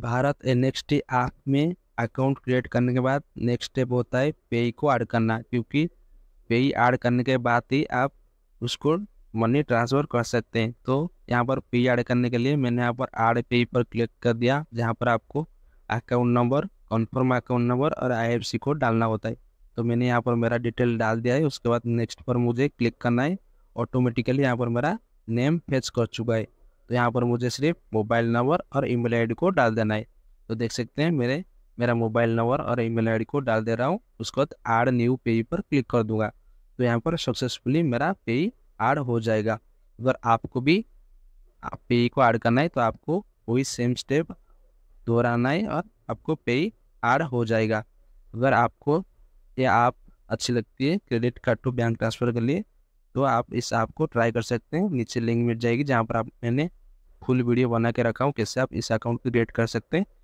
Bharat next app में account create करने के बाद नेक्स्ट स्टेप होता है पे को ऐड करना क्योंकि पेई ऐड करने के बाद ही आप उसको मनी ट्रांसफ़र कर सकते हैं तो यहाँ पर पे ऐड करने के लिए मैंने यहाँ पर ऐड पे पर क्लिक कर दिया जहाँ पर आपको account number confirm account number और आईएफसी कोड डालना होता है तो मैंने यहाँ पर मेरा डिटेल डाल दिया है उसके बाद नेक्स्ट पर मुझे क्लिक करना है ऑटोमेटिकली यहाँ पर मेरा नेम फेच कर चुका है तो यहाँ पर मुझे सिर्फ मोबाइल नंबर और ईमेल आईडी को डाल देना है तो देख सकते हैं मेरे मेरा मोबाइल नंबर और ईमेल आईडी को डाल दे रहा हूँ उसके बाद ऐड न्यू पेज पर क्लिक कर दूंगा तो यहाँ पर सक्सेसफुली मेरा पेज ऐड हो जाएगा अगर आपको भी पे को ऐड करना है तो आपको वही सेम स्टेप दोहराना है और आपको पे ऐड हो जाएगा अगर आपको ये ऐप अच्छी लगती है credit card to bank transfer के लिए तो आप इस ऐप को ट्राई कर सकते हैं नीचे लिंक मिल जाएगी जहाँ पर आप मैंने फुल वीडियो बना के रखा हूँ कैसे आप इस अकाउंट को क्रिएट कर सकते हैं